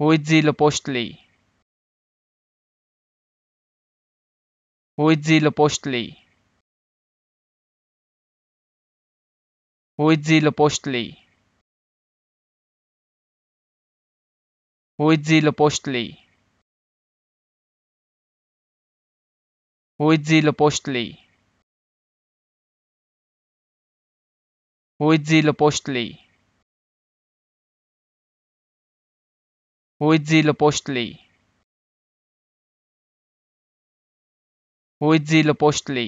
Huitzilopochtli. Huitzilopochtli. Huitzilopochtli. Huitzilopochtli. Huitzilopochtli. Huitzilopochtli. Huitzilopochtli. Huitzilopochtli.